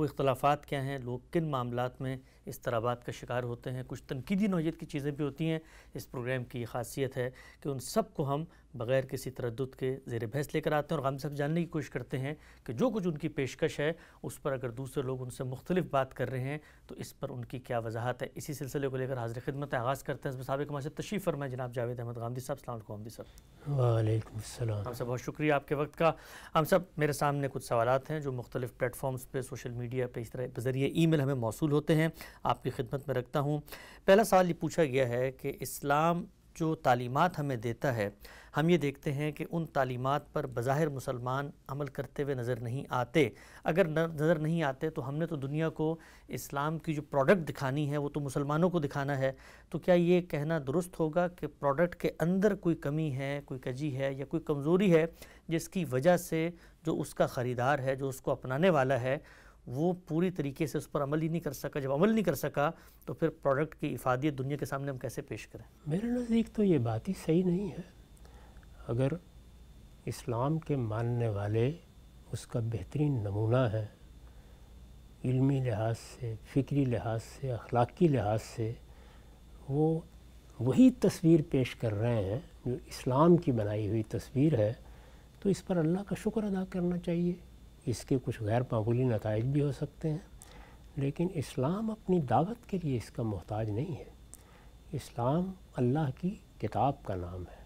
वो इख्लाफा क्या हैं लोग किन मामला में इस तराबात का शिकार होते हैं कुछ तनकीदी नोयीत की चीज़ें भी होती हैं इस प्रोग्राम की खासियत है कि उन सब को हम बग़ैर किसी तरद के ज़ेर भैंस लेकर आते हैं और हम सब जानने की कोशिश करते हैं कि जो कुछ उनकी पेशकश है उस पर अगर दूसरे लोग उनसे मुख्तलिफ बात कर रहे हैं तो इस पर उनकी क्या वजाहत है इसी सिलसिले को लेकर हाजिर खिदमत आगाज़ करते हैं सबक माशा तशीफ़ फरमाए जनाब जावेद अहमद गांधी साहब सलाम गांधी साहब वालेकुम हम सब बहुत शुक्रिया आपके वक्त का हम सब मेरे सामने कुछ सवाल हैं जो मुख्तलिफ प्लेटफॉर्म्स पर सोशल मीडिया मीडिया पे इस तरह ज़रिए ईमेल हमें मौसू होते हैं आपकी खिदमत में रखता हूँ पहला सवाल ये पूछा गया है कि इस्लाम जो तालीमत हमें देता है हम ये देखते हैं कि उन तालीमत पर बज़ाहिर मुसलमान अमल करते हुए नज़र नहीं आते अगर नज़र नहीं आते तो हमने तो दुनिया को इस्लाम की जो प्रोडक्ट दिखानी है वो तो मुसलमानों को दिखाना है तो क्या ये कहना दुरुस्त होगा कि प्रोडक्ट के अंदर कोई कमी है कोई कजी है या कोई कमज़ोरी है जिसकी वजह से जो उसका ख़रीदार है जो उसको अपनाने वाला है वो पूरी तरीके से उस पर अमल ही नहीं कर सका जब अमल नहीं कर सका तो फिर प्रोडक्ट की इफादियत दुनिया के सामने हम कैसे पेश करें मेरे नज़दीक तो ये बात ही सही नहीं है अगर इस्लाम के मानने वाले उसका बेहतरीन नमूना है इल्मी लिहाज से फ़िक्री लिहाज से अखलाक़ी लिहाज से वो वही तस्वीर पेश कर रहे हैं जो इस्लाम की बनाई हुई तस्वीर है तो इस पर अल्लाह का शुक्र अदा करना चाहिए इसके कुछ गैर मामूली नतज भी हो सकते हैं लेकिन इस्लाम अपनी दावत के लिए इसका मोहताज नहीं है इस्लाम अल्लाह की किताब का नाम है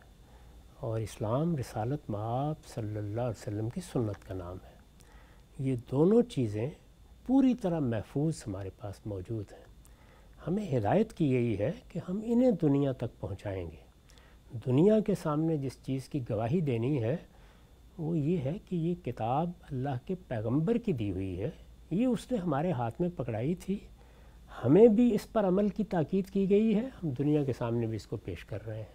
और इस्लाम रसालत माप सल्ला वसम की सुन्नत का नाम है ये दोनों चीज़ें पूरी तरह महफूज हमारे पास मौजूद हैं हमें हिदायत की गई है कि हम इन्हें दुनिया तक पहुँचाएँगे दुनिया के सामने जिस चीज़ की गवाही देनी है वो ये है कि ये किताब अल्लाह के पैगंबर की दी हुई है ये उसने हमारे हाथ में पकड़ाई थी हमें भी इस पर अमल की ताकीद की गई है हम दुनिया के सामने भी इसको पेश कर रहे हैं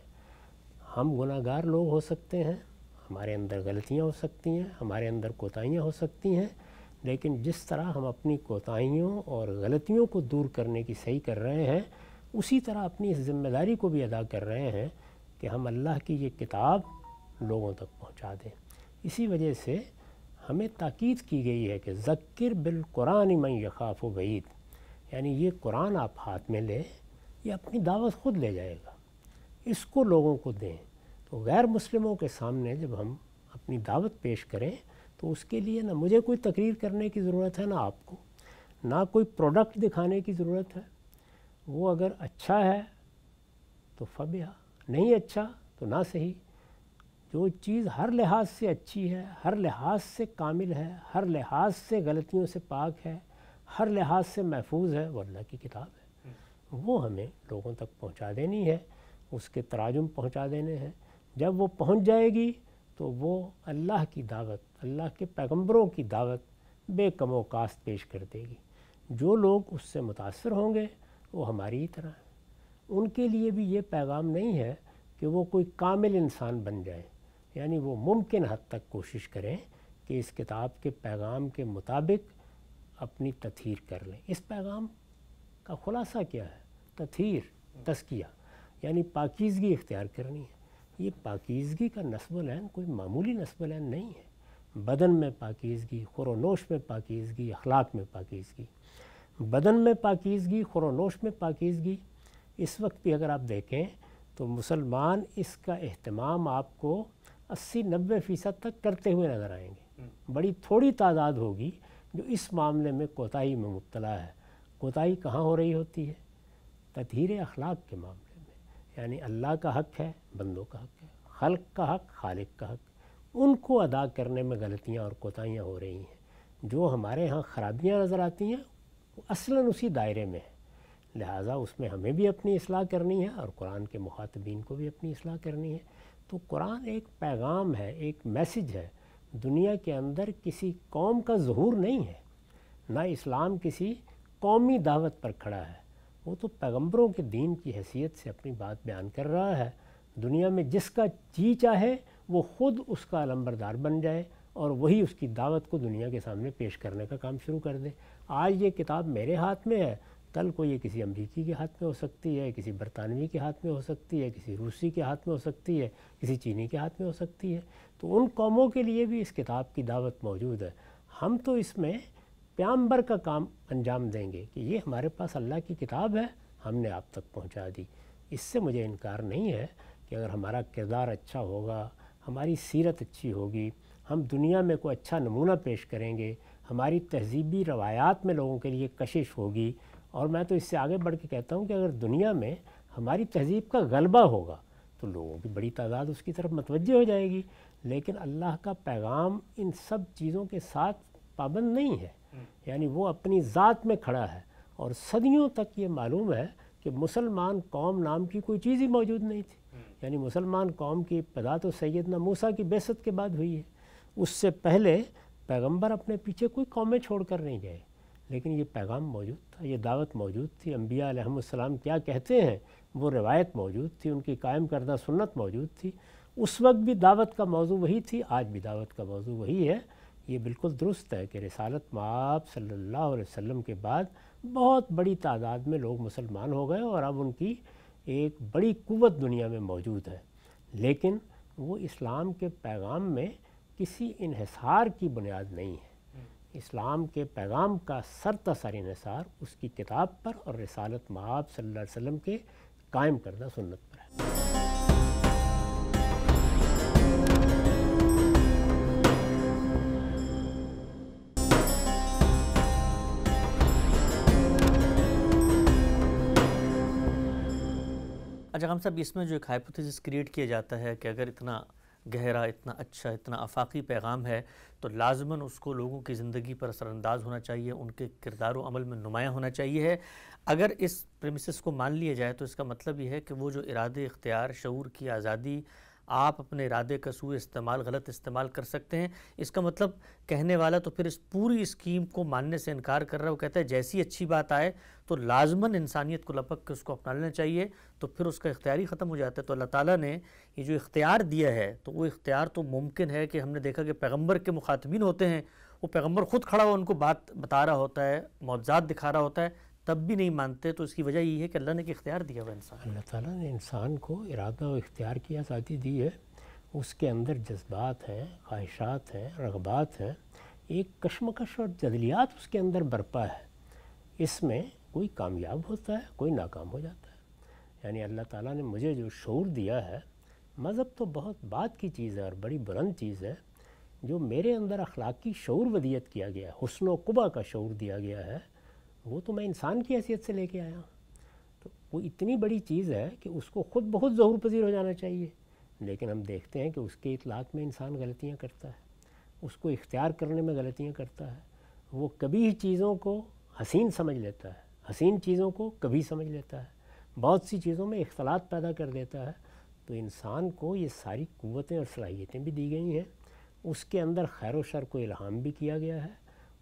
हम गुनागार लोग हो सकते हैं हमारे अंदर गलतियाँ हो सकती हैं हमारे अंदर कोताहियाँ हो सकती हैं लेकिन जिस तरह हम अपनी कोताहियों और गलतियों को दूर करने की सही कर रहे हैं उसी तरह अपनी इस ज़िम्मेदारी को भी अदा कर रहे हैं कि हम अल्लाह की ये किताब लोगों तक पहुँचा दें इसी वजह से हमें ताकीद की गई है कि ज़क्र बिल्कुरान मई यखाफ वईद यानी ये कुरान आप हाथ में लें ये अपनी दावत खुद ले जाएगा इसको लोगों को दें तो गैर मुस्लिमों के सामने जब हम अपनी दावत पेश करें तो उसके लिए ना मुझे कोई तकरीर करने की ज़रूरत है ना आपको ना कोई प्रोडक्ट दिखाने की ज़रूरत है वो अगर अच्छा है तो फबिया नहीं अच्छा तो ना सही जो चीज़ हर लिहाज से अच्छी है हर लिहाज से कामिल है हर लिहाज से गलतियों से पाक है हर लिहाज से महफूज है वो अल्लाह की किताब है वो हमें लोगों तक पहुंचा देनी है उसके तराजुम पहुंचा देने हैं जब वो पहुंच जाएगी तो वो अल्लाह की दावत अल्लाह के पैगंबरों की दावत कास्त पेश कर देगी जो लोग उससे मुतासर होंगे वो हमारी ही तरह हैं उनके लिए भी ये पैगाम नहीं है कि वो कोई कामिल इंसान बन जाए यानी वो मुमकिन हद तक कोशिश करें कि इस किताब के पैगाम के मुताबिक अपनी तथीर कर लें इस पैगाम का खुलासा क्या है तथीर तस्किया यानी पाकिजगी इख्तियार करनी है ये पाकिजगी का नस्बलैन कोई मामूली नस्बलैन नहीं है बदन में पाकिजगी खुरनोश में पाकिजगी अखलाक में पाकिजगी बदन में पाकिजगी खुरनोश में पाकिजगी इस वक्त भी अगर आप देखें तो मुसलमान इसका अहतमाम आपको अस्सी नब्बे फ़ीसद तक करते हुए नज़र आएंगे हम्म। बड़ी थोड़ी तादाद होगी जो इस मामले में कोताही में मुबतला है कोताही कहाँ हो रही होती है तथहर अखलाक के मामले में यानी अल्लाह का हक है बंदों का हक है खल्क का हक खालिक का हक उनको अदा करने में गलतियाँ और कोताहियाँ हो रही हैं जो हमारे यहाँ ख़राबियाँ नज़र आती हैं वो असला उसी दायरे में है लिहाजा उसमें हमें भी अपनी असलाह करनी है और कुरान के मुखातबीन को भी अपनी असलाह करनी है तो कुरान एक पैगाम है एक मैसेज है दुनिया के अंदर किसी कौम का जहूर नहीं है ना इस्लाम किसी कौमी दावत पर खड़ा है वो तो पैगंबरों के दीन की हैसियत से अपनी बात बयान कर रहा है दुनिया में जिसका जी चाहे वो ख़ुद उसका अलंबरदार बन जाए और वही उसकी दावत को दुनिया के सामने पेश करने का काम शुरू कर दे आज ये किताब मेरे हाथ में है कल को ये किसी अमरीकी के हाथ में हो सकती है किसी बरतानवी के हाथ में हो सकती है किसी रूसी के हाथ में हो सकती है किसी चीनी के हाथ में हो सकती है तो उन कौमों के लिए भी इस किताब की दावत मौजूद है हम तो इसमें प्याम्बर का काम अंजाम देंगे कि ये हमारे पास अल्लाह की किताब है हमने आप तक पहुँचा दी इससे मुझे इनकार नहीं है कि अगर हमारा किरदार अच्छा होगा हमारी सीरत अच्छी होगी हम दुनिया में कोई अच्छा नमूना पेश करेंगे हमारी तहजीबी रवायात में लोगों के लिए कशिश होगी और मैं तो इससे आगे बढ़ के कहता हूँ कि अगर दुनिया में हमारी तहजीब का गलबा होगा तो लोगों की बड़ी तादाद उसकी तरफ मतवजह हो जाएगी लेकिन अल्लाह का पैगाम इन सब चीज़ों के साथ पाबंद नहीं है यानी वो अपनी ज़ात में खड़ा है और सदियों तक ये मालूम है कि मुसलमान कौम नाम की कोई चीज़ ही मौजूद नहीं थी यानी मुसलमान कौम की पैदा तो सैदना मूसा की बेसत के बाद हुई है उससे पहले पैगंबर अपने पीछे कोई कौमें छोड़ कर नहीं गए लेकिन ये पैगाम मौजूद था ये दावत मौजूद थी अम्बिया क्या कहते हैं वो रवायत मौजूद थी उनकी कायम करदा सुन्नत मौजूद थी उस वक्त भी दावत का मौजू वही थी आज भी दावत का मौजू वही है ये बिल्कुल दुरुस्त है कि रसालत माप सल्ला वसम के बाद बहुत बड़ी तादाद में लोग मुसलमान हो गए और अब उनकी एक बड़ी कुत दुनिया में मौजूद है लेकिन वो इस्लाम के पैगाम में किसी इहसार की बुनियाद नहीं है इस्लाम के पैगाम का सर तसर इसार उसकी किताब पर और रसालत महाब सल्ला वसम के कायम करदा सुन्नत पर है अच्छा हम सब इसमें जो एक हाइपोथेसिस क्रिएट किया जाता है कि अगर इतना गहरा इतना अच्छा इतना आफाकी पैगाम है तो लाजमन उसको लोगों की ज़िंदगी पर असरानंदाज होना चाहिए उनके किरदार अमल में नुमायाँ होना चाहिए है अगर इस प्रेमिस को मान लिया जाए तो इसका मतलब यह है कि वो जो इरादे इख्तियार शूर की आज़ादी आप अपने इरादे का सू इस्तेमाल गलत इस्तेमाल कर सकते हैं इसका मतलब कहने वाला तो फिर इस पूरी स्कीम को मानने से इनकार कर रहा है वो कहता है जैसी अच्छी बात आए तो लाजमन इंसानियत को लपक के उसको अपना लेना चाहिए तो फिर उसका इख्तियार ही ख़त्म हो जाता है तो अल्लाह ताला ने ये जो इख्तियार दिया है तो वो इख्तियार तो मुमकिन है कि हमने देखा कि पैगम्बर के मुखातबीन होते हैं वो पैगम्बर ख़ुद खड़ा हो उनको बात बता रहा होता है मुआवजात दिखा रहा होता है तब भी नहीं मानते तो इसकी वजह ये है कि अल्लाह ने एक इख्तियार दिया हुआ इंसान अल्लाह ताला ने इंसान को इरादा और इख्तियार की आज़ादी दी है उसके अंदर जज्बात हैं ख्वाहिशात हैं रगबात हैं एक कशमकश और जदलियात उसके अंदर बरपा है इसमें कोई कामयाब होता है कोई नाकाम हो जाता है यानी अल्लाह ताला ने मुझे जो शोर दिया है मज़हब तो बहुत बात की चीज़ है और बड़ी बुलंद चीज़ है जो मेरे अंदर अखलाकी शौर वदियत किया गया है हसन वबा का शौर दिया गया है वो तो मैं इंसान की हैसियत से लेके आया तो वो इतनी बड़ी चीज़ है कि उसको ख़ुद बहुत ज़हूर पजीर हो जाना चाहिए लेकिन हम देखते हैं कि उसके इतलाक़ में इंसान गलतियाँ करता है उसको इख्तियार करने में गलतियाँ करता है वो कभी ही चीज़ों को हसीन समझ लेता है हसीन चीज़ों को कभी समझ लेता है बहुत सी चीज़ों में इख्तलात पैदा कर देता है तो इंसान को ये सारी क़वतें और सलाहियतें भी दी गई हैं उसके अंदर खैर शर को इल्हाम भी किया गया है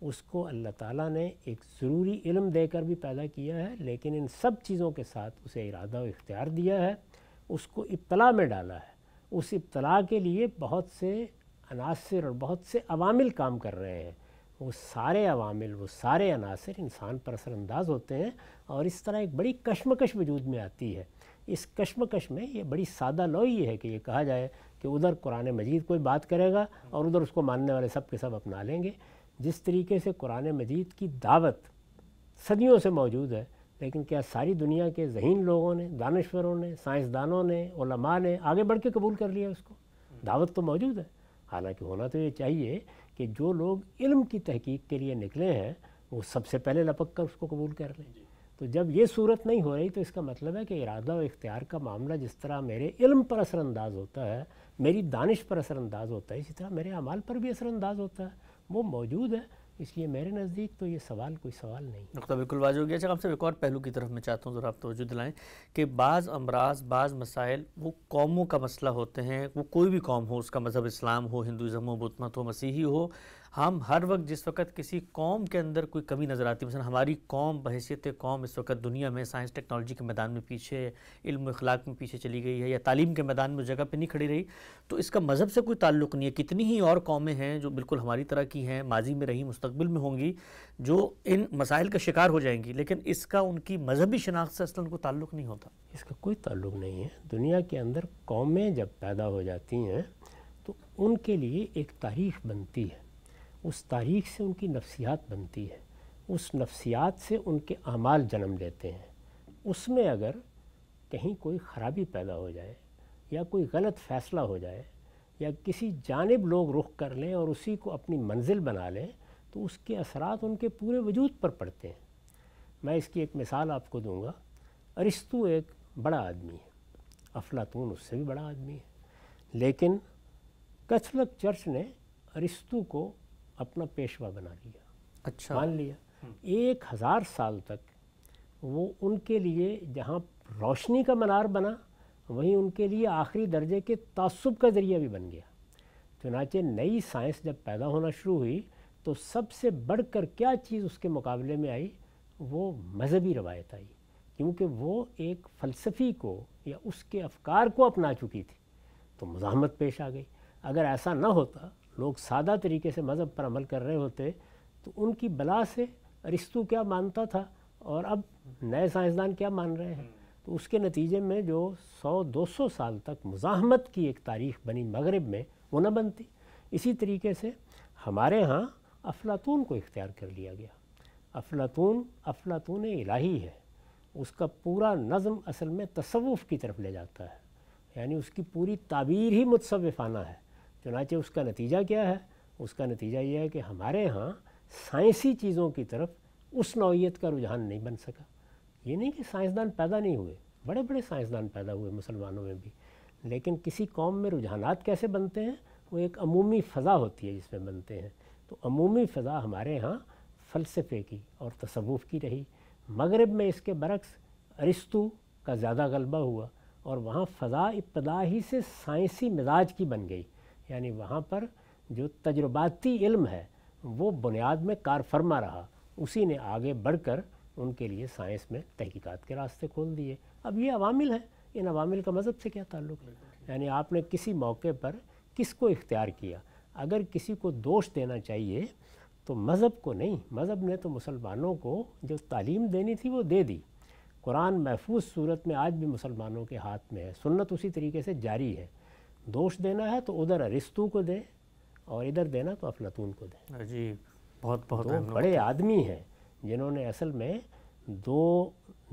उसको अल्लाह ताला ने एक ज़रूरी इल्म देकर भी पैदा किया है लेकिन इन सब चीज़ों के साथ उसे इरादा और इख्तियार दिया है उसको इब्तला में डाला है उस इब्तला के लिए बहुत से अनासर और बहुत से अवामिल काम कर रहे हैं वो सारे अवामिल वो सारे अनासर इंसान पर असरानंदाज होते हैं और इस तरह एक बड़ी कश्मकश वजूद में आती है इस कश्मकश में ये बड़ी सादा लो ही है कि ये कहा जाए कि उधर कुरान मजीद कोई बात करेगा और उधर उसको मानने वाले सब के सब अपना लेंगे जिस तरीके से कुरान मजीद की दावत सदियों से मौजूद है लेकिन क्या सारी दुनिया के जहन लोगों ने दानश्वरों ने साइंसदानों ने उलमा ने आगे बढ़ के कबूल कर लिया उसको दावत तो मौजूद है हालांकि होना तो ये चाहिए कि जो लोग इल्म की तहकीक के लिए निकले हैं वो सबसे पहले लपक कर उसको कबूल कर लें तो जब ये सूरत नहीं हो रही तो इसका मतलब है कि इरादा और इख्तियार का मामला जिस तरह मेरे इल्म पर असरानंदाज होता है मेरी दानिश पर असरानंदाज होता है इसी तरह मेरे अमाल पर भी असरानंदाज होता है वो मौजूद है इसलिए मेरे नज़दीक तो ये सवाल कोई सवाल नहीं नुकता बिल्कुल वाज हो गया अच्छा आपसे एक और पहलू की तरफ मैं चाहता हूँ ज़रा आप तोजो दिलाएँ कि बाज़ अमराज बाज़ मसाइल वो कौमों का मसला होते हैं वो कोई भी कौम हो उसका मज़हब इस्लाम हो हिंदुज़म हो बुतमत हो मसीही हो हम हर वक्त जिस वक्त किसी कौम के अंदर कोई कमी नज़र आती है मसलन हमारी कौम बहसीत कौम इस वक्त दुनिया में साइंस टेक्नोलॉजी के मैदान में पीछे इल्म इखलाक में पीछे चली गई है या तालीम के मैदान में जगह पर नहीं खड़ी रही तो इसका मज़हब से कोई ताल्लुक नहीं है कितनी ही और कौमें हैं जो बिल्कुल हमारी तरह की हैं माजी में रही मुस्तबिल में होंगी जो इन मसाइल का शिकार हो जाएंगी लेकिन इसका उनकी मजहबी शनाख्त से असल उनको ताल्लुक नहीं होता इसका कोई ताल्लुक नहीं है दुनिया के अंदर कौमें जब पैदा हो जाती हैं तो उनके लिए एक तारीख बनती है उस तारीख से उनकी नफसियात बनती है उस नफसियात से उनके अमाल जन्म लेते हैं उसमें अगर कहीं कोई ख़राबी पैदा हो जाए या कोई गलत फ़ैसला हो जाए या किसी जानब लोग रुख कर लें और उसी को अपनी मंजिल बना लें तो उसके असरात उनके पूरे वजूद पर पड़ते हैं मैं इसकी एक मिसाल आपको दूंगा अरिस्तु एक बड़ा आदमी है अफलातून उससे भी बड़ा आदमी है लेकिन कथलक चर्च ने अरिस्तु को अपना पेशवा बना लिया अच्छा मान लिया एक हज़ार साल तक वो उनके लिए जहाँ रोशनी का मनार बना वहीं उनके लिए आखिरी दर्जे के तसब का ज़रिया भी बन गया चुनाचे नई साइंस जब पैदा होना शुरू हुई तो सबसे बढ़ कर क्या चीज़ उसके मुकाबले में आई वो मजहबी रवायत आई क्योंकि वो एक फ़लसफ़ी को या उसके अफकार को अपना चुकी थी तो मुजामत पेश आ गई अगर ऐसा ना होता लोग सादा तरीके से मज़हब पर अमल कर रहे होते तो उनकी बला से रिश्तू क्या मानता था और अब नए साइंसदान क्या मान रहे हैं तो उसके नतीजे में जो 100-200 साल तक मुजाहमत की एक तारीख बनी मगरब में वो न बनती इसी तरीके से हमारे यहाँ अफलातून को इख्तियार कर लिया गया अफलातून अफलातून इलाही है उसका पूरा नज़म असल में तसवुफ़ की तरफ ले जाता है यानी उसकी पूरी ताबीर ही मुतसविफाना है चनाचे उसका नतीजा क्या है उसका नतीजा ये है कि हमारे यहाँ साइंसी चीज़ों की तरफ उस नौीयत का रुझान नहीं बन सका ये नहीं कि साइंसदान पैदा नहीं हुए बड़े बड़े साइंसदान पैदा हुए मुसलमानों में भी लेकिन किसी कौम में रुझानात कैसे बनते हैं वो एक अमूमी फ़ज़ा होती है जिसमें बनते हैं तो अमूमी फ़ा हमारे यहाँ फ़लसफ़े की और तसवुफ़ की रही मगरब में इसके बरक्स अरिस्तु का ज़्यादा गलबा हुआ और वहाँ फ़ज़ा इब्तदा ही से साइंसी मिजाज की बन गई यानी वहाँ पर जो तजुर्बाती इल्म है वो बुनियाद में कार फरमा रहा उसी ने आगे बढ़कर उनके लिए साइंस में तहकीकात के रास्ते खोल दिए अब ये अवामिल हैं इन अवामिल का मज़हब से क्या ताल्लुक है यानी आपने किसी मौके पर किसको इख्तियार किया अगर किसी को दोष देना चाहिए तो मज़हब को नहीं मज़हब ने तो मुसलमानों को जो तालीम देनी थी वो दे दी कुरान महफूज सूरत में आज भी मुसलमानों के हाथ में है सुन्नत उसी तरीके से जारी है दोष देना है तो उधर अरिस्तु को दे और इधर देना तो अफलातून को दे जी बहुत बहुत दो बड़े आदमी हैं जिन्होंने असल में दो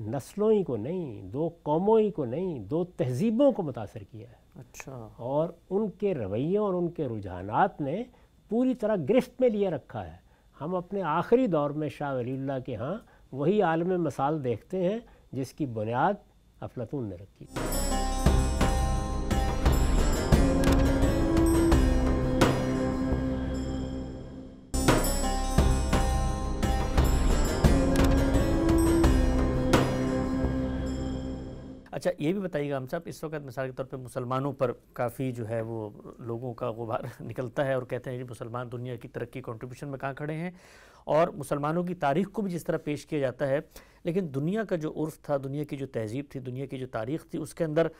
नस्लों ही को नहीं दो कौमों ही को नहीं दो तहजीबों को मुतासर किया है अच्छा और उनके रवैयों और उनके रुझानात ने पूरी तरह गिरफ्त में लिए रखा है हम अपने आखिरी दौर में शाह वलील्ला के यहाँ वही आलम मसाल देखते हैं जिसकी बुनियाद अफलातून ने रखी अच्छा ये भी बताइएगा हम साहब इस वक्त मिसाल के तौर पे मुसलमानों पर काफ़ी जो है वो लोगों का गुबार निकलता है और कहते हैं कि मुसलमान दुनिया की तरक्की कंट्रीब्यूशन में कहाँ खड़े हैं और मुसलमानों की तारीख को भी जिस तरह पेश किया जाता है लेकिन दुनिया का जो उर्फ था दुनिया की जो तहजीब थी दुनिया की जो तारीख थी उसके अंदर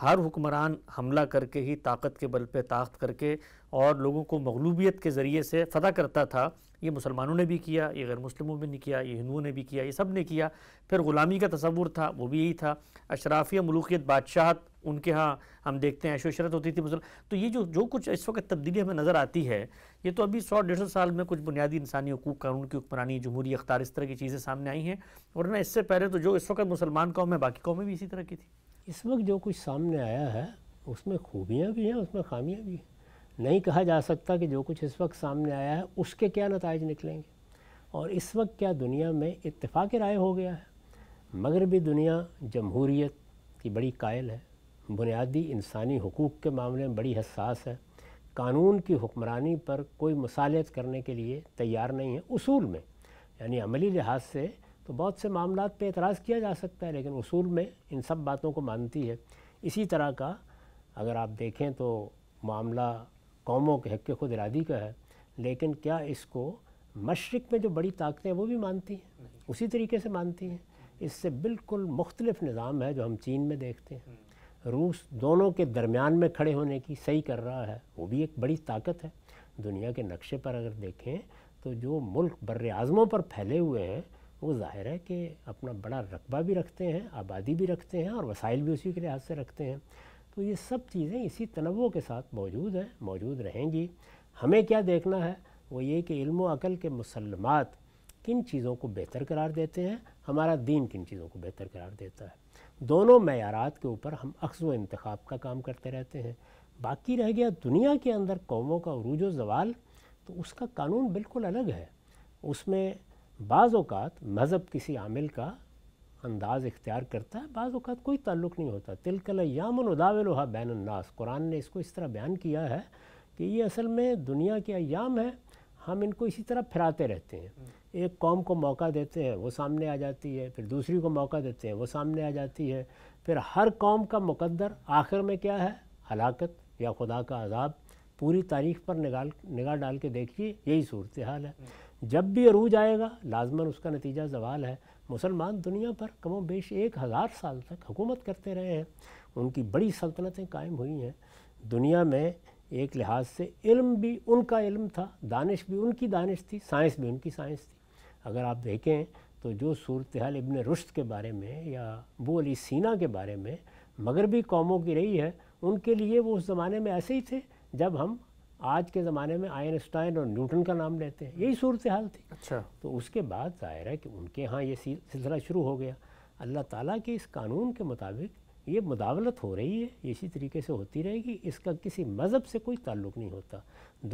हर हुक्मरान हमला करके ही ताकत के बल पे ताकत करके और लोगों को मगलूबियत के ज़रिए से फ़तह करता था ये मुसलमानों ने भी किया ये गैर मुस्लिमों ने किया ये हिंदुओं ने भी किया ये सब ने किया फिर ग़ुलामी का तस्वूर था वो भी यही था अशराफिया मलूकियत बादशाहत उनके यहाँ हम देखते हैं ऐशोशरत होती थी मुसलमान तो ये जो जो कुछ इस वक्त तब्दीली हमें नज़र आती है ये तो अभी सौ डेढ़ सौ साल में कुछ बुनियादी इंसानी हकूक कानून की हुक्मरानी जमहूरी अख्तार इस तरह की चीज़ें सामने आई हैं वरना इससे पहले तो जो इस वक्त मुसलमान कौम है बाकी कौमें भी इसी तरह की थी इस वक्त जो कुछ सामने आया है उसमें खूबियाँ भी हैं उसमें खामियाँ भी हैं नहीं कहा जा सकता कि जो कुछ इस वक्त सामने आया है उसके क्या नतज निकलेंगे और इस वक्त क्या दुनिया में इतफ़ाक़ राय हो गया है मगरबी दुनिया जमहूरीत की बड़ी कायल है बुनियादी इंसानी हकूक़ के मामले में बड़ी हसास है कानून की हुक्मरानी पर कोई मसालियत करने के लिए तैयार नहीं है उसूल में यानी अमली लिहाज से तो बहुत से मामला पे एतराज़ किया जा सकता है लेकिन उसूल में इन सब बातों को मानती है इसी तरह का अगर आप देखें तो मामला कौमों के हक खुद इरादी का है लेकिन क्या इसको मशरक़ में जो बड़ी ताकतें हैं वो भी मानती हैं उसी तरीके से मानती हैं इससे बिल्कुल मुख्तलफ़ निज़ाम है जो हम चीन में देखते हैं हम्म। रूस दोनों के दरमियान में खड़े होने की सही कर रहा है वो भी एक बड़ी ताकत है दुनिया के नक्शे पर अगर देखें तो जो मुल्क बर आज़मों पर फैले हुए हैं वो ज़ाहिर है कि अपना बड़ा रकबा भी रखते हैं आबादी भी रखते हैं और वसाइल भी उसी के लिहाज से रखते हैं तो ये सब चीज़ें इसी तनवों के साथ मौजूद हैं मौजूद रहेंगी हमें क्या देखना है वो ये कि इल्म अकल के मुसलमात किन चीज़ों को बेहतर करार देते हैं हमारा दीन किन चीज़ों को बेहतर करार देता है दोनों मैारात के ऊपर हम अक्स व इंतखा का काम करते रहते हैं बाकी रह गया दुनिया के अंदर कौमों का रूज व जवाल तो उसका कानून बिल्कुल अलग है उसमें बाज़ात मज़हब किसी आमिल का अंदाज़ इख्तियार करता है बाज़ात कोई ताल्लुक़ नहीं होता तिलकल यामन बैन बैनन्नास कुरान ने इसको इस तरह बयान किया है कि ये असल में दुनिया के अयाम हैं हम इनको इसी तरह फिराते रहते हैं एक कौम को मौका देते हैं वो सामने आ जाती है फिर दूसरी को मौका देते हैं वो सामने आ जाती है फिर हर कौम का मुकद्दर आखिर में क्या है हलाकत या खुदा का अजाब पूरी तारीख पर निगाह निगाह डाल के देखिए यही सूरत हाल है जब भी अरूज आएगा लाजमन उसका नतीजा जवाल है मुसलमान दुनिया पर कमो बेश एक हज़ार साल तक हुकूमत करते रहे हैं उनकी बड़ी सल्तनतें कायम हुई हैं दुनिया में एक लिहाज से इल्म भी उनका इल्म था दानिश भी उनकी दानिश थी साइंस भी उनकी साइंस थी अगर आप देखें तो जो सूरत हाल इबन रुश्त के बारे में या वो अली सीना के बारे में मगरबी कौमों की रही है उनके लिए वो उस ज़माने में ऐसे ही थे जब हम आज के ज़माने में आइनस्टाइन और न्यूटन का नाम लेते हैं यही सूरत हाल थी अच्छा तो उसके बाद ज़ाहिर है कि उनके यहाँ ये सिलसिला शुरू हो गया अल्लाह ताला के इस कानून के मुताबिक ये मुदावलत हो रही है इसी तरीके से होती रहेगी इसका किसी मज़हब से कोई ताल्लुक नहीं होता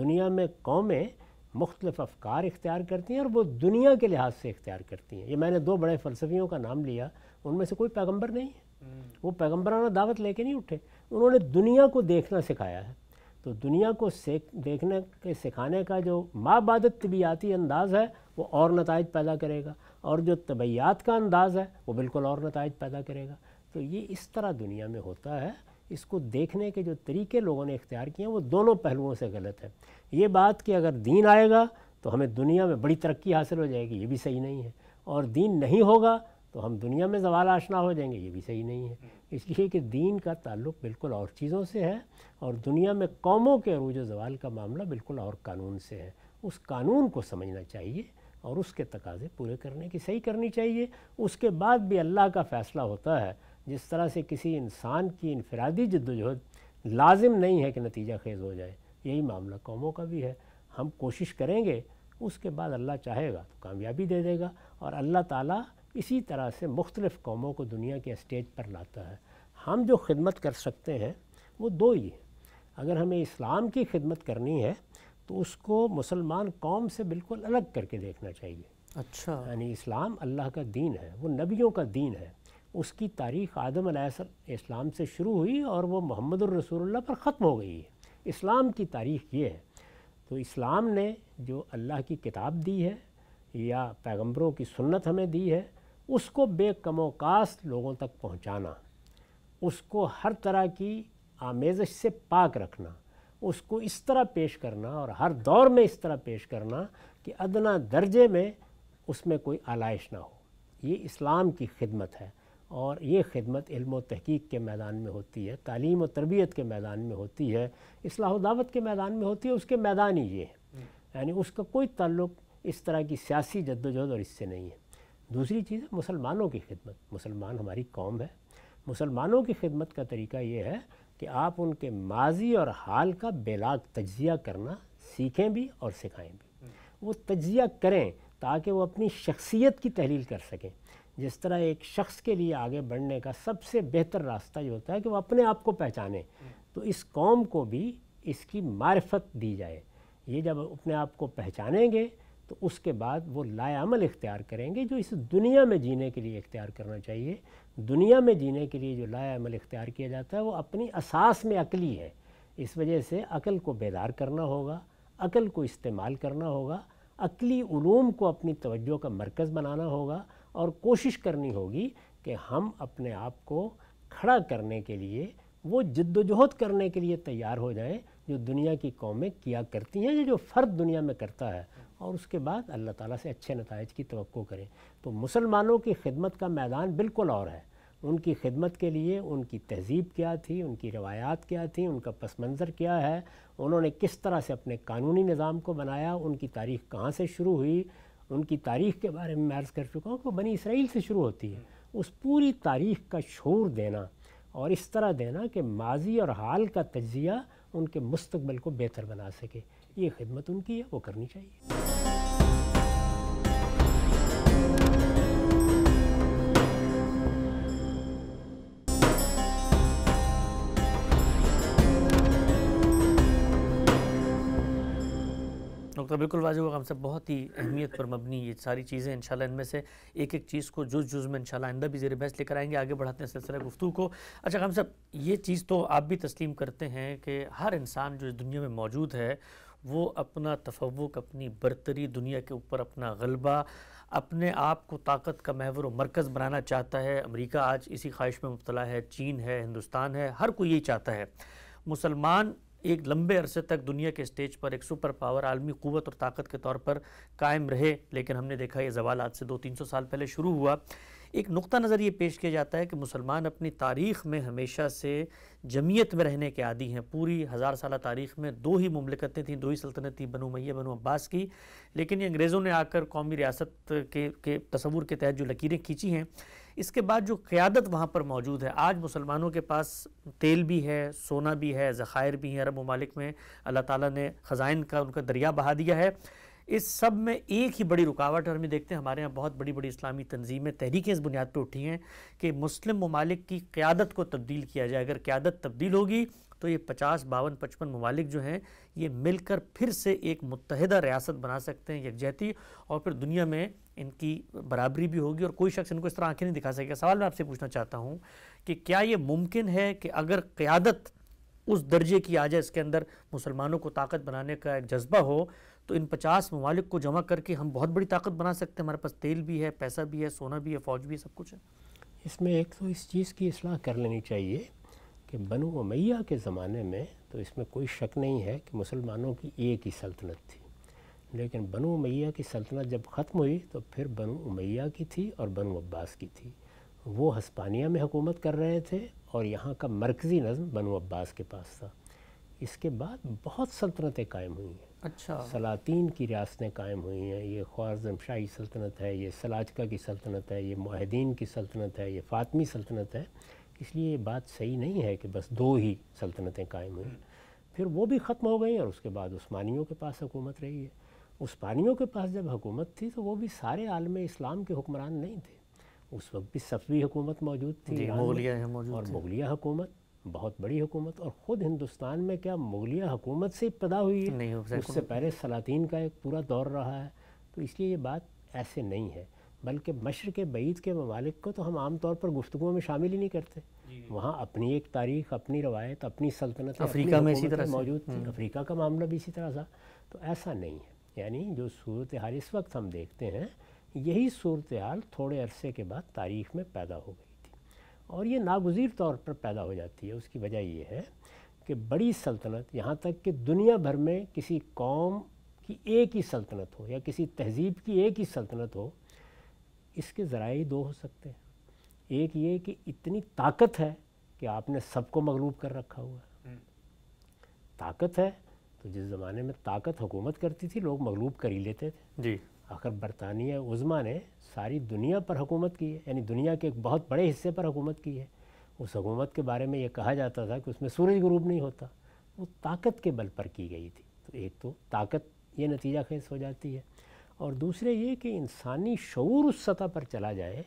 दुनिया में कौमें मुख्तफ अफकार इख्तियार करती हैं और वो दुनिया के लिहाज से इख्तियार करती हैं ये मैंने दो बड़े फ़लसफियों का नाम लिया उनमें से कोई पैगम्बर नहीं है हम्म। वो पैगम्बराना दावत लेके नहीं उठे उन्होंने दुनिया को देखना सिखाया है तो दुनिया को सेक देखने के सिखाने का जो माबादत तबियाती अंदाज़ है वो और नतज पैदा करेगा और जो तबियात का अंदाज़ है वो बिल्कुल और नतज पैदा करेगा तो ये इस तरह दुनिया में होता है इसको देखने के जो तरीके लोगों ने इख्तियार किए हैं वो दोनों पहलुओं से गलत है ये बात कि अगर दीन आएगा तो हमें दुनिया में बड़ी तरक्की हासिल हो जाएगी ये भी सही नहीं है और दीन नहीं होगा तो हम दुनिया में जवाल आशना हो जाएंगे ये भी सही नहीं है हम्म। इसलिए कि दीन का ताल्लुक बिल्कुल और चीज़ों से है और दुनिया में कौमों के अरूज जवाल का मामला बिल्कुल और कानून से है उस कानून को समझना चाहिए और उसके तकाजे पूरे करने की सही करनी चाहिए उसके बाद भी अल्लाह का फ़ैसला होता है जिस तरह से किसी इंसान की इनफरादी जद्दोजहद लाजिम नहीं है कि नतीजा खेज़ हो जाए यही मामला कौमों का भी है हम कोशिश करेंगे उसके बाद अल्लाह चाहेगा तो कामयाबी दे देगा और अल्लाह ताला इसी तरह से मुख्तलिफ़ कौमों को दुनिया के स्टेज पर लाता है हम जो खिदमत कर सकते हैं वो दो ही है अगर हमें इस्लाम की खिदमत करनी है तो उसको मुसलमान कौम से बिल्कुल अलग करके देखना चाहिए अच्छा यानी इस्लाम अल्लाह का दीन है वो नबियों का दीन है उसकी तारीख आदम इस्लाम से शुरू हुई और वो मोहम्मद रसूलुल्लाह पर ख़त्म हो गई है इस्लाम की तारीख ये है तो इस्लाम ने जो अल्लाह की किताब दी है या पैगम्बरों की सुन्नत हमें दी है उसको बेकमोकास्त लोगों तक पहुंचाना, उसको हर तरह की आमेजश से पाक रखना उसको इस तरह पेश करना और हर दौर में इस तरह पेश करना कि अदना दर्जे में उसमें कोई आलाइश ना हो ये इस्लाम की खिदमत है और ये खिदमत इल्म तहकीक के मैदान में होती है तालीम और तरबियत के मैदान में होती है इसलाह दावत के मैदान में होती है उसके मैदान ही ये है हम्म। यानी उसका कोई ताल्लुक़ इस तरह की सियासी जद्दोजहद और इससे नहीं है दूसरी चीज़ है मुसलमानों की खिदमत मुसलमान हमारी कौम है मुसलमानों की खिदमत का तरीका ये है कि आप उनके माजी और हाल का बेलाग तजिया करना सीखें भी और सिखाएं भी हम्म। वो तजिया करें ताकि वो अपनी शख्सियत की तहलील कर सकें जिस तरह एक शख्स के लिए आगे बढ़ने का सबसे बेहतर रास्ता ये होता है कि वो अपने आप को पहचाने हम्म। तो इस कौम को भी इसकी मार्फत दी जाए ये जब अपने आप को पहचानेंगे तो उसके बाद वो लायामल इख्तियार करेंगे जो इस दुनिया में जीने के लिए इख्तियार करना चाहिए दुनिया में जीने के लिए जो लायामल इख्तियार किया जाता है वो अपनी असास में अकली है इस वजह से अकल को बेदार करना होगा अकल को इस्तेमाल करना होगा अकली ूम को अपनी तवज्जो का मरकज़ बनाना होगा और कोशिश करनी होगी कि हम अपने आप को खड़ा करने के लिए वो जद्दोजहद करने के लिए तैयार हो जाएं जो दुनिया की कौमें किया करती हैं या जो फ़र्द दुनिया में करता है और उसके बाद अल्लाह ताला से अच्छे नतज की तो करें तो मुसलमानों की खिदमत का मैदान बिल्कुल और है उनकी खिदमत के लिए उनकी तहजीब क्या थी उनकी रवायात क्या थी उनका पस मंज़र क्या है उन्होंने किस तरह से अपने कानूनी निज़ाम को बनाया उनकी तारीख़ कहाँ से शुरू हुई उनकी तारीख़ के बारे में अर्ज़ कर चुका हूँ कि बनी इसराइल से शुरू होती है उस पूरी तारीख़ का शोर देना और इस तरह देना कि माजी और हाल का तजिया उनके मुस्तबल को बेहतर बना सके ये खिदमत उनकी है वो करनी चाहिए तो बिल्कुल वाजिब हम सब बहुत ही अहमियत पर मबनी ये सारी चीज़ें इंशाल्लाह इनमें से एक एक चीज़ को जुज जुज में इनशाला आइंदा भी जेर बहस लेकर आएंगे आगे बढ़ाते हैं सिलसिला गुफ्तु को अच्छा हम सब ये चीज़ तो आप भी तस्लीम करते हैं कि हर इंसान जो इस दुनिया में मौजूद है वो अपना तफवक अपनी बरतरी दुनिया के ऊपर अपना गलबा अपने आप को ताकत का महवर व मरकज़ बनाना चाहता है अमरीका आज इसी ख्वाहिश में मुबतला है चीन है हिंदुस्तान है हर कोई यही चाहता है मुसलमान एक लंबे अरसे तक दुनिया के स्टेज पर एक सुपर पावर आलमी क़वत और ताकत के तौर पर कायम रहे लेकिन हमने देखा ये जवाल आज से दो तीन सौ साल पहले शुरू हुआ एक नुक़ा नज़र ये पेश किया जाता है कि मुसलमान अपनी तारीख़ में हमेशा से जमीयत में रहने के आदि हैं पूरी हज़ार साल तारीख़ में दो ही ममलिकतें थीं दो ही सल्तनत थी बनो मैया बनो अब्बास की लेकिन ये अंग्रेज़ों ने आकर कौमी रियासत के के तस्वूर के तहत जो लकीरें खींची हैं इसके बाद जो क़्यादत वहाँ पर मौजूद है आज मुसलमानों के पास तेल भी है सोना भी है ज़ख़ायर भी हैं अरब ममालिक में अल्लाह ताला ने ख़ज़ाइन का उनका दरिया बहा दिया है इस सब में एक ही बड़ी रुकावट और हमें देखते हैं हमारे यहाँ बहुत बड़ी बड़ी इस्लामी तंजीमें तहरीकें इस बुनियाद पर उठी हैं कि मुस्लिम ममालिक की क़्यादत को तब्दील किया जाए अगर क़्यादत तब्दील होगी तो ये पचास बावन पचपन ममालिक जो हैं ये मिलकर फिर से एक मुतहदा रियासत बना सकते हैं यकजहती और फिर दुनिया में इनकी बराबरी भी होगी और कोई शख्स इनको इस तरह आंखें नहीं दिखा सकेगा सवाल मैं आपसे पूछना चाहता हूँ कि क्या ये मुमकिन है कि अगर क़्यादत उस दर्जे की आ जाए इसके अंदर मुसलमानों को ताकत बनाने का एक जज्बा हो तो इन पचास ममालिक को जमा करके हम बहुत बड़ी ताकत बना सकते हैं हमारे पास तेल भी है पैसा भी है सोना भी है फ़ौज भी है सब कुछ है इसमें एक तो इस चीज़ की असलाह कर लेनी चाहिए कि बनु उमैया के ज़माने में तो इसमें कोई शक नहीं है कि मुसलमानों की एक ही सल्तनत थी लेकिन बनु उमैया की सल्तनत जब ख़त्म हुई तो फिर बनु मैया की थी और बनु अब्बास की थी वो हस्पानिया में हुकूमत कर रहे थे और यहाँ का मरकज़ी नज़म बनु अब्बास के पास था इसके बाद बहुत सल्तनतें कायम हुई हैं अच्छा सलातीन की रियासतें कायम हुई हैं ये ख्वारजम शाही सल्तनत है ये सलाजका की सल्तनत है ये माहिदीन की सल्तनत है ये फ़ातमी सल्तनत है इसलिए ये बात सही नहीं है कि बस दो ही सल्तनतें कायम हुई हम्म। फिर वो भी ख़त्म हो गई और उसके बाद उस्मानियों के पास हुकूमत रही है उस्मानियों के पास जब हुकूमत थी तो वो भी सारे आलम इस्लाम के हुक्मरान नहीं थे उस वक्त भी सफ़वी हुकूमत मौजूद थी मुगलिया मौजूद और मुगलिया हुकूमत बहुत बड़ी हुकूमत और ख़ुद हिंदुस्तान में क्या मुगलिया हुकूमत से पैदा हुई है नहीं उससे पहले सलातीन का एक पूरा दौर रहा है तो इसलिए ये बात ऐसे नहीं है बल्कि मशर के बीद के ममालिक को तो हम आम तौर पर गुफ्तु में शामिल ही नहीं करते वहाँ अपनी एक तारीख अपनी रवायत अपनी सल्तनत अफ्रीका में इसी तरह मौजूद थी हम्म। अफ्रीका का मामला भी इसी तरह था तो ऐसा नहीं है यानी जो सूरत हाल इस वक्त हम देखते हैं यही सूरत हाल थोड़े अरसे के बाद तारीख में पैदा हो गई थी और ये नागजीर तौर पर पैदा हो जाती है उसकी वजह यह है कि बड़ी सल्तनत यहाँ तक कि दुनिया भर में किसी कौम की एक ही सल्तनत हो या किसी तहजीब की एक ही सल्तनत हो इसके जरा ही दो हो सकते हैं एक ये कि इतनी ताकत है कि आपने सबको मगलूब कर रखा हुआ है हम्म। ताकत है तो जिस ज़माने में ताकत हुकूमत करती थी लोग मगलूब कर ही लेते थे जी आखिर बरतानिया उज़मा ने सारी दुनिया पर हुकूमत की है यानी दुनिया के एक बहुत बड़े हिस्से पर हुकूमत की है उस हुकूमत के बारे में ये कहा जाता था कि उसमें सूरज गरूब नहीं होता वो ताकत के बल पर की गई थी तो एक तो ताकत ये नतीजा खेस हो जाती है और दूसरे ये कि इंसानी शूर उस सतह पर चला जाए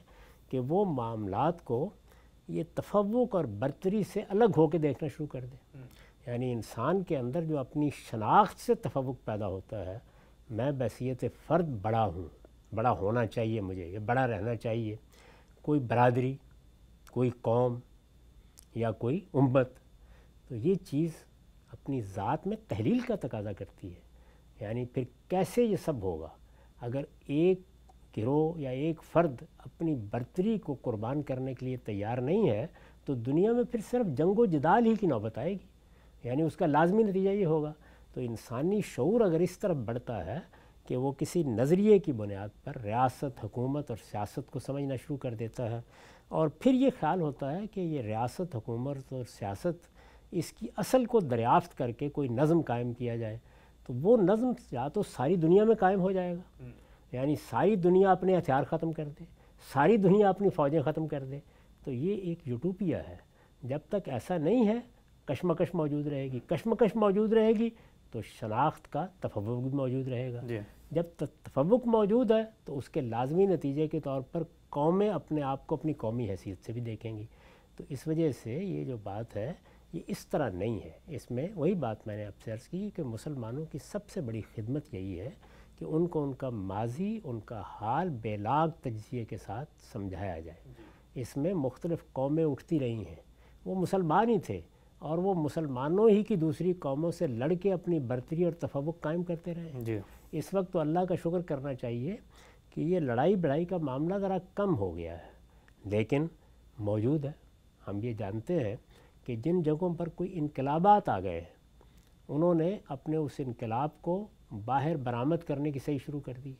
कि वो मामलात को ये तफवुक और बरतरी से अलग हो के देखना शुरू कर दे हम्म। यानी इंसान के अंदर जो अपनी शनाख्त से तफवुक पैदा होता है मैं बसीत फ़र्द बड़ा हूँ बड़ा होना चाहिए मुझे ये बड़ा रहना चाहिए कोई बरदरी कोई कौम या कोई उम्मत तो ये चीज़ अपनी ज़ात में तहलील का तकाजा करती है यानी फिर कैसे ये सब होगा अगर एक गिरोह या एक फ़र्द अपनी बर्तरी को कुर्बान करने के लिए तैयार नहीं है तो दुनिया में फिर सिर्फ जंगो जदाल ही की नौबत आएगी यानी उसका लाजमी नतीजा ये होगा तो इंसानी शौर अगर इस तरफ बढ़ता है कि वो किसी नज़रिए की बुनियाद पर रियासत हुकूमत और सियासत को समझना शुरू कर देता है और फिर ये ख्याल होता है कि ये रियासत हुकूमत और सियासत इसकी असल को दरियाफ्त करके कोई नज़म कायम किया जाए तो वो नज़म या तो सारी दुनिया में कायम हो जाएगा हम्म। यानी सारी दुनिया अपने हथियार ख़त्म कर दे सारी दुनिया अपनी फ़ौजें ख़त्म कर दे तो ये एक यूटोपिया है जब तक ऐसा नहीं है कश्मकश मौजूद रहेगी कश्मकश मौजूद रहेगी तो शनाख्त का तफवुक भी मौजूद रहेगा जब तफवुक मौजूद है तो उसके लाजमी नतीजे के तौर पर कौमें अपने आप को अपनी कौमी हैसियत से भी देखेंगी तो इस वजह से ये जो बात है ये इस तरह नहीं है इसमें वही बात मैंने अब सर्ज की कि मुसलमानों की सबसे बड़ी खिदमत यही है कि उनको उनका माजी उनका हाल बेलाग तजिए के साथ समझाया जाए इसमें मुख्तलिफ़ कौमें उठती रही हैं वो मुसलमान ही थे और वो मुसलमानों ही की दूसरी कौमों से लड़ के अपनी बरतरी और तफ़ुक कायम करते रहे जी इस वक्त तो अल्लाह का शुक्र करना चाहिए कि ये लड़ाई बड़ाई का मामला ज़रा कम हो गया है लेकिन मौजूद है हम ये जानते हैं कि जिन जगहों पर कोई इनकलाबात आ गए उन्होंने अपने उस इनकलाब को बाहर बरामद करने की सही शुरू कर दी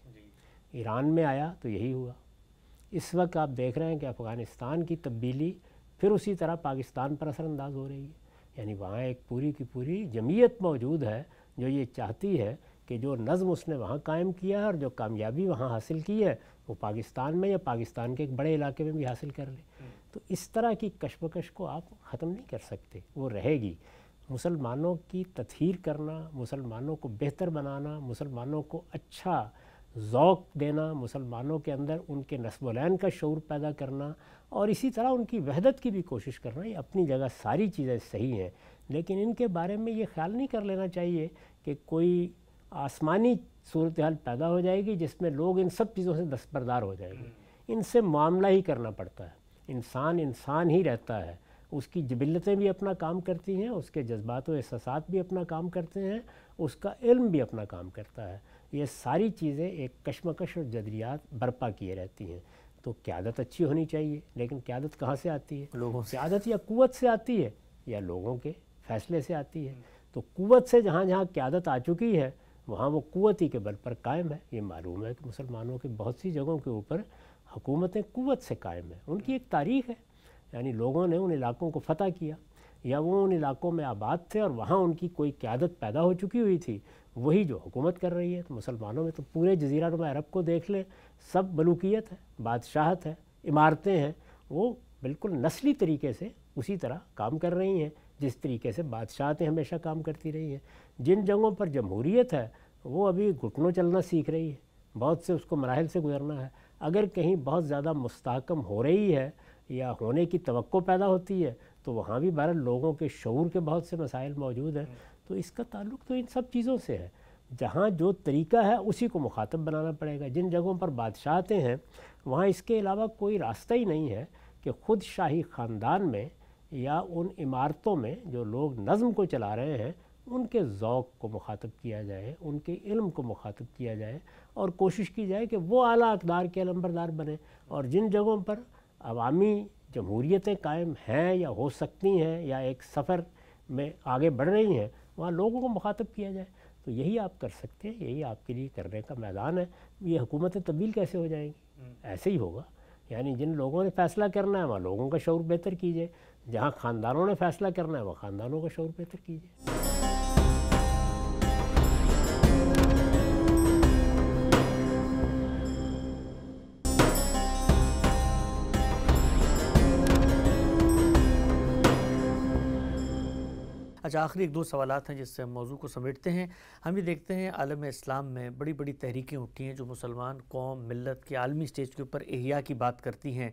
ईरान में आया तो यही हुआ इस वक्त आप देख रहे हैं कि अफ़गानिस्तान की तब्दीली फिर उसी तरह पाकिस्तान पर असरानंदाज हो रही है यानी वहाँ एक पूरी की पूरी जमीयत मौजूद है जो ये चाहती है कि जो नज़म उसने वहाँ कायम किया है और जो कामयाबी वहाँ हासिल की है वो पाकिस्तान में या पाकिस्तान के एक बड़े इलाके में भी हासिल कर ले तो इस तरह की कशमकश को आप ख़त्म नहीं कर सकते वो रहेगी मुसलमानों की तथहीर करना मुसलमानों को बेहतर बनाना मुसलमानों को अच्छा ओक़ देना मुसलमानों के अंदर उनके नस्बोलैन का शौर पैदा करना और इसी तरह उनकी वहदत की भी कोशिश करना ये अपनी जगह सारी चीज़ें सही हैं लेकिन इनके बारे में ये ख्याल नहीं कर लेना चाहिए कि कोई आसमानी सूरत हाल पैदा हो जाएगी जिसमें लोग इन सब चीज़ों से दस्तरदार हो जाएंगे हम्म। इनसे मामला ही करना पड़ता है इंसान इंसान ही रहता है उसकी जबिलतें भी अपना काम करती हैं उसके जज्बात व एहसास भी अपना काम करते हैं उसका इल्म भी अपना काम करता है ये सारी चीज़ें एक कशमकश और जदरियात बर्पा किए रहती हैं तो क्यादत अच्छी होनी चाहिए लेकिन क्यादत कहाँ से आती है लोगों से आदत या कुत से आती है या लोगों के फ़ैसले से आती है हम्म। तो कुत से जहाँ जहाँ क्यादत आ चुकी है वहाँ वो कुत ही के बल पर कायम है ये मालूम है कि मुसलमानों के बहुत सी जगहों के ऊपर हुकूमतें कुत से कायम हैं उनकी एक तारीख है यानी लोगों ने उन इलाकों को फ़तह किया या वो उन इलाकों में आबाद थे और वहाँ उनकी कोई क्यादत पैदा हो चुकी हुई थी वही जो हुकूमत कर रही है तो मुसलमानों में तो पूरे जजीरा नुमा अरब को देख लें सब बलूकियत है बादशाहत है इमारतें हैं वो बिल्कुल नस्ली तरीके से उसी तरह काम कर रही हैं जिस तरीके से बादशाहतें हमेशा काम करती रही हैं जिन जगहों पर जमहूरीत है वो अभी घुटनों चलना सीख रही है बहुत से उसको मराहल से गुजरना है अगर कहीं बहुत ज़्यादा मुस्तकम हो रही है या होने की तो पैदा होती है तो वहाँ भी भारत लोगों के शूर के बहुत से मसाइल मौजूद हैं हम्म। तो इसका ताल्लुक तो इन सब चीज़ों से है जहाँ जो तरीका है उसी को मुखातब बनाना पड़ेगा जिन जगहों पर बादशाहते हैं वहाँ इसके अलावा कोई रास्ता ही नहीं है कि ख़ुद शाही ख़ानदान में या उन इमारतों में जो लोग नज़म को चला रहे हैं उनके ओक़ को मुखातब किया जाए उनके इल्म को मुखातब किया जाए और कोशिश की जाए कि वो अली अकदार के अलम्बरदार बने और जिन जगहों पर अवामी जमहूरीतें कायम हैं या हो सकती हैं या एक सफ़र में आगे बढ़ रही हैं वहाँ लोगों को मुखातब किया जाए तो यही आप कर सकते हैं यही आपके लिए करने का मैदान है ये हुकूमतें तब्दील कैसे हो जाएंगी हम्म। ऐसे ही होगा यानी जिन लोगों ने फ़ैसला करना है वहाँ लोगों का शौर बेहतर कीजिए जहाँ ख़ानदानों ने फ़ैसला करना है वहाँ ख़ानदानों का शौर बेहतर कीजिए आज आखिरी एक दो सवाल हैं जिससे हम मौजू को समेटते हैं हम ये देखते हैं आलम इस्लाम में बड़ी बड़ी तहरीकें उठी हैं जो मुसलमान कौम मिलत के आलमी स्टेज के ऊपर एहिया की बात करती हैं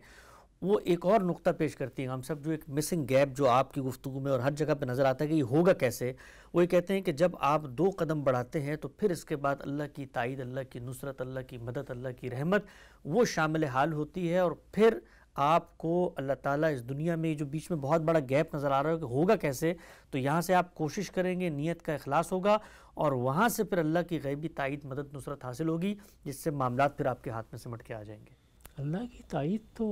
वो एक और नुक्ता पेश करती हैं हम सब जो एक मिसिंग गैप जो आपकी गुफ्तु में और हर जगह पे नज़र आता है कि ये होगा कैसे वो ये कहते हैं कि जब आप दो कदम बढ़ाते हैं तो फिर इसके बाद अल्लाह की ताइद अल्लाह की नुसरत अल्लाह की मदद अल्लाह की रहमत वो शामिल हाल होती है और फिर आपको अल्लाह ताला इस दुनिया में जो बीच में बहुत बड़ा गैप नज़र आ रहा है कि होगा कैसे तो यहाँ से आप कोशिश करेंगे नीयत का अखलास होगा और वहाँ से फिर अल्लाह की गैबी तइद मदद नुसरत हासिल होगी जिससे मामला फिर आपके हाथ में सिमट के आ जाएंगे अल्लाह की तइद तो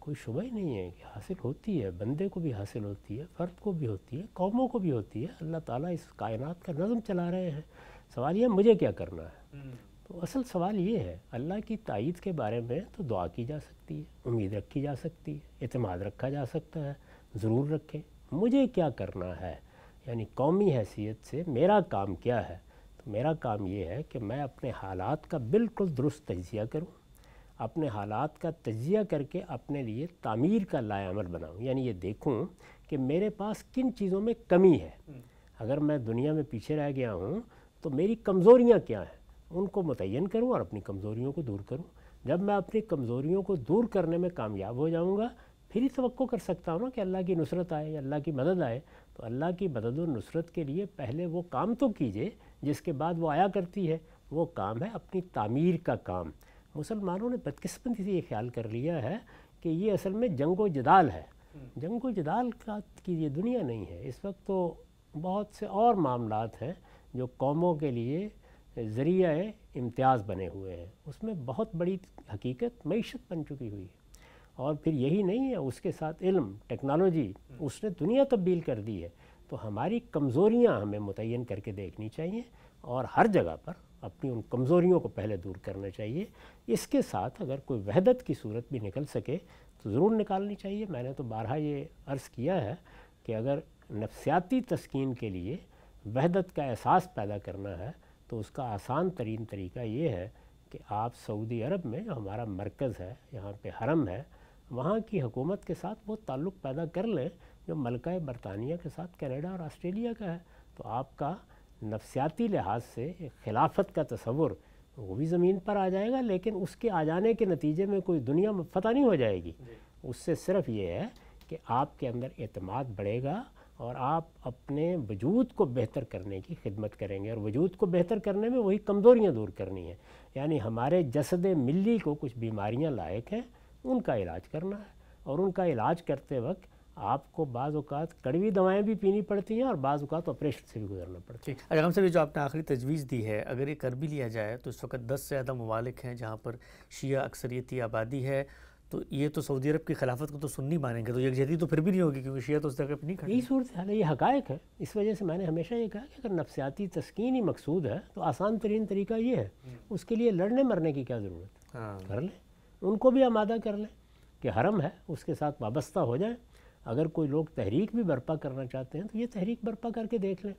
कोई शुबा ही नहीं है कि हासिल होती है बंदे को भी हासिल होती है फ़र्द को भी होती है कौमों को भी होती है अल्लाह ताला इस कायनात का नज़म चला रहे हैं सवाल यह मुझे क्या करना है हम्म। तो असल सवाल ये है अल्लाह की तइद के बारे में तो दुआ की जा सकती है उम्मीद रखी जा सकती है अतमाद रखा जा सकता है ज़रूर रखें मुझे क्या करना है यानी कौमी हैसियत से मेरा काम क्या है तो मेरा काम ये है कि मैं अपने हालात का बिल्कुल दुरुस्त तजिया करूँ अपने हालात का तजिया करके अपने लिए तामीर का लायामल बनाऊँ यानी ये देखूँ कि मेरे पास किन चीज़ों में कमी है हम्म। अगर मैं दुनिया में पीछे रह गया हूँ तो मेरी कमज़ोरियाँ क्या हैं उनको मुतन करूँ और अपनी कमज़ोरियों को दूर करूँ जब मैं अपनी कमज़ोरियों को दूर करने में कामयाब हो जाऊँगा फिर ही तो कर सकता हूँ ना कि अल्लाह की नुसरत आए अल्लाह की मदद आए तो अल्लाह की मदद और नुसरत के लिए पहले वो काम तो कीजिए जिसके बाद वो आया करती है वो काम है अपनी तामीर का काम मुसलमानों ने बदकस्मती से ये ख्याल कर लिया है कि ये असल में जंग जदाल है हम्म। जंग जदाल का की ये दुनिया नहीं है इस वक्त तो बहुत से और मामला हैं जो कौमों के लिए ज़रिया इम्तियाज़ बने हुए हैं उसमें बहुत बड़ी हकीकत मीशत बन चुकी हुई है और फिर यही नहीं है उसके साथ इल्म टेक्नोलॉजी हम्म। उसने दुनिया तब्दील कर दी है तो हमारी कमज़ोरियाँ हमें मुतन करके देखनी चाहिए और हर जगह पर अपनी उन कमज़ोरियों को पहले दूर करना चाहिए इसके साथ अगर कोई वहदत की सूरत भी निकल सके तो ज़रूर निकालनी चाहिए मैंने तो बारह ये अर्ज़ किया है कि अगर नफसियाती तस्किन के लिए वहदत का एहसास पैदा करना है तो उसका आसान तरीन तरीका ये है कि आप सऊदी अरब में जो हमारा मरकज़ है यहाँ पे हरम है वहाँ की हुकूमत के साथ वो ताल्लुक़ पैदा कर लें जो मलका बरतानिया के साथ कनाडा और ऑस्ट्रेलिया का है तो आपका नफसियाती लिहाज से खिलाफत का तस्वुर वो भी ज़मीन पर आ जाएगा लेकिन उसके आ जाने के नतीजे में कोई दुनिया फता नहीं हो जाएगी उससे सिर्फ ये है कि आपके अंदर अतमाद बढ़ेगा और आप अपने वजूद को बेहतर करने की खिदमत करेंगे और वजूद को बेहतर करने में वही कमज़ोरियाँ दूर करनी है यानी हमारे जसद मिली को कुछ बीमारियाँ लायक हैं उनका इलाज करना है और उनका इलाज करते वक्त आपको बाज़ात कड़वी दवाएं भी पीनी पड़ती हैं और बाज़ात ऑपरेशन से भी गुजरना पड़ता है अगर हम सभी जो आपने आखिरी तजवीज़ दी है अगर ये कर भी लिया जाए तो इस वक्त दस से ज़्यादा ममालिक हैं जहाँ पर शिया अक्सरियती आबादी है तो ये तो सऊदी अरब की खिलाफत को तो नहीं मानेंगे तो यकजहती तो फिर भी नहीं होगी क्योंकि शिया तो उस तरफ नहीं खड़ी यही सूरत हाल ये हकायक है इस वजह से मैंने हमेशा ये कहा कि अगर नफसियाती तस्किन ही मकसूद है तो आसान तरीन तरीका ये है हम्म। उसके लिए लड़ने मरने की क्या ज़रूरत है हाँ। कर लें उनको भी आमादा कर लें कि हरम है उसके साथ वाबस्ता हो जाए अगर कोई लोग तहरीक भी बर्पा करना चाहते हैं तो ये तहरीक बर्पा करके देख लें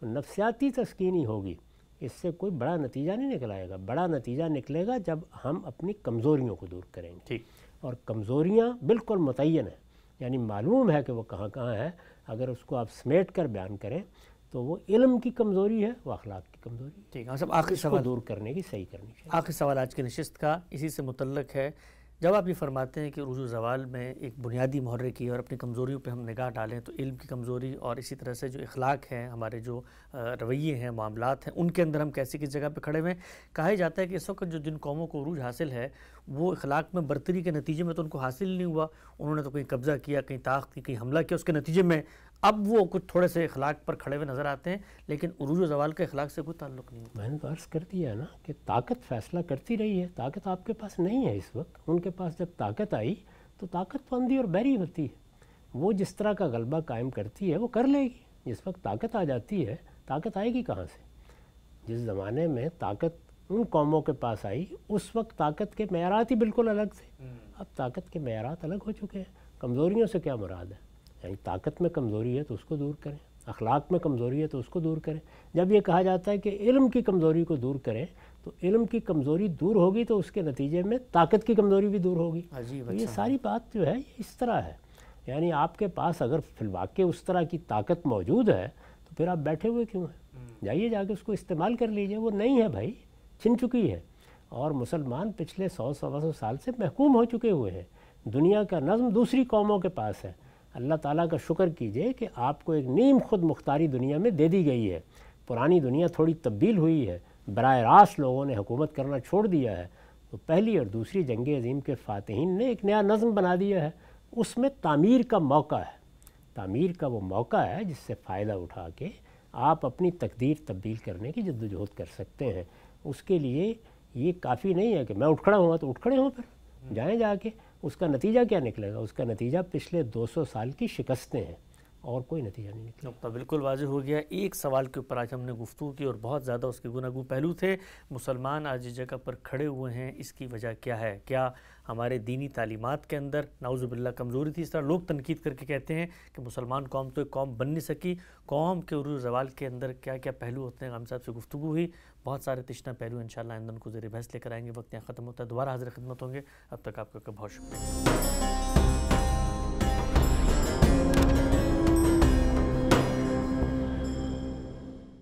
तो नफसियाती तस्किन ही होगी इससे कोई बड़ा नतीजा नहीं निकल आएगा बड़ा नतीजा निकलेगा जब हम अपनी कमज़ोरियों को दूर करेंगे ठीक और कमज़ोरियाँ बिल्कुल मुतन हैं यानी मालूम है कि वह कहाँ कहाँ है अगर उसको आप समेट कर बयान करें तो वो इलम की कमज़ोरी है वो अखलाक की कमज़ोरी ठीक है सब आखिरी सवाल दूर करने की सही करनी चाहिए आखिरी सवाल आज की नशस्त का इसी से मुतलक है जब आप ये फरमाते हैं कि रुजू जवाल में एक बुनियादी मुहर्रे की और अपनी कमज़ोरियों पर हम निगाह डालें तो इल्म की कमज़ोरी और इसी तरह से जो इखलाक हैं हमारे जो रवैये हैं मामला हैं उनके अंदर हम कैसे किस जगह पर खड़े हुए कहा जाता है कि इस वक्त जो जिन कौमों को अरूज हासिल है वो इखलाक में बरतरी के नतीजे में तो उनको हासिल नहीं हुआ उन्होंने तो कहीं कब्ज़ा किया कहीं ताक की कहीं हमला किया उसके नतीजे में अब वो कुछ थोड़े से इखलाक पर खड़े हुए नज़र आते हैं लेकिन उर्जो जवाल के अखलाक से कोई ताल्लुक नहीं मैंने तो अर्ज़ कर दिया ना कि ताकत फैसला करती रही है ताकत आपके पास नहीं है इस वक्त उनके पास जब ताकत आई तो ताकत फंदी तो और बैरी होती है वो जिस तरह का गलबा कायम करती है वो कर लेगी जिस वक्त ताकत आ जाती है ताकत आएगी कहाँ से जिस ज़माने में ताकत उन कौमों के पास आई उस वक्त ताकत के मैारत ही बिल्कुल अलग थे हम्म। अब ताकत के मैारत अलग हो चुके हैं कमज़ोरियों से क्या मुराद है यानी ताकत में कमज़ोरी है तो उसको दूर करें अखलाक में कमज़ोरी है तो उसको दूर करें जब ये कहा जाता है कि इल्म की कमज़ोरी को दूर करें तो इल्म की कमज़ोरी दूर होगी तो उसके नतीजे में ताकत की कमज़ोरी भी दूर होगी अजीब तो अच्छा। ये सारी बात जो है इस तरह है यानी आपके पास अगर फिलवाक़ उस तरह की ताकत मौजूद है तो फिर आप बैठे हुए क्यों हैं हम्म। जाइए जाके उसको इस्तेमाल कर लीजिए वो नहीं है भाई छिन चुकी है और मुसलमान पिछले सौ सवा सौ साल से महकूम हो चुके हुए हैं दुनिया का नज़म दूसरी कौमों के पास है अल्लाह ताला का शुक्र कीजिए कि आपको एक नीम खुद मुख्तारी दुनिया में दे दी गई है पुरानी दुनिया थोड़ी तब्दील हुई है बर रास्त लोगों ने हुकूमत करना छोड़ दिया है तो पहली और दूसरी जंग अजीम के फ़ातहन ने एक नया नज़म बना दिया है उसमें तामीर का मौका है तामीर का वो मौका है जिससे फ़ायदा उठा के आप अपनी तकदीर तब्दील करने की जद्दोजहद कर सकते हैं उसके लिए ये काफ़ी नहीं है कि मैं उठ खड़ा हुआ तो उठ खड़े हों फिर जाएँ जाके उसका नतीजा क्या निकलेगा उसका नतीजा पिछले 200 साल की शिकस्तें हैं और कोई नतीजा नहीं निकला नुकता बिल्कुल वाज हो गया एक सवाल के ऊपर आज हमने गुफ्तु की और बहुत ज़्यादा उसके गुनागु पहलू थे मुसलमान आज इस जगह पर खड़े हुए हैं इसकी वजह क्या है क्या हमारे दीनी तालीमत के अंदर नाउज़बिल्ला कमज़ोरी थी इस तरह लोग तनकीद करके कहते हैं कि मुसलमान कौम तो एक कौम बन नहीं सकी कौम के उर्ज जवाल के अंदर क्या क्या पहलू होते हैं हम साहब से गुफ्तु हुई बहुत सारे तशना पहलू इन शाला आंदन को जेर बहस लेकर आएंगे वक्त यहाँ ख़त्म होता है दोबारा हाजिर खदमत होंगे अब तक आपका बहुत शुक्रिया